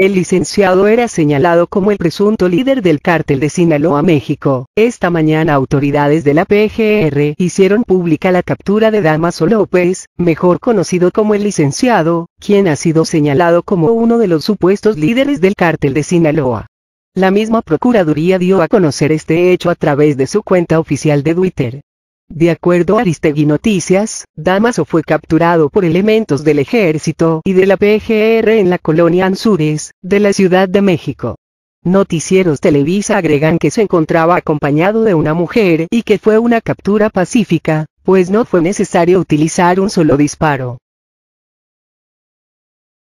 El licenciado era señalado como el presunto líder del cártel de Sinaloa México. Esta mañana autoridades de la PGR hicieron pública la captura de Damaso López, mejor conocido como el licenciado, quien ha sido señalado como uno de los supuestos líderes del cártel de Sinaloa. La misma Procuraduría dio a conocer este hecho a través de su cuenta oficial de Twitter. De acuerdo a Aristegui Noticias, Damaso fue capturado por elementos del ejército y de la PGR en la colonia Anzures, de la Ciudad de México. Noticieros Televisa agregan que se encontraba acompañado de una mujer y que fue una captura pacífica, pues no fue necesario utilizar un solo disparo.